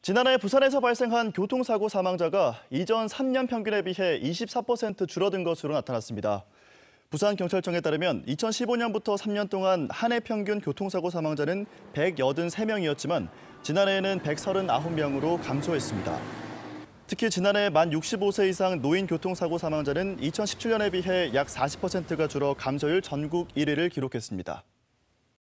지난해 부산에서 발생한 교통사고 사망자가 이전 3년 평균에 비해 24% 줄어든 것으로 나타났습니다. 부산경찰청에 따르면 2015년부터 3년 동안 한 해 평균 교통사고 사망자는 183명이었지만 지난해에는 139명으로 감소했습니다. 특히 지난해 만 65세 이상 노인 교통사고 사망자는 2017년에 비해 약 40%가 줄어 감소율 전국 1위를 기록했습니다.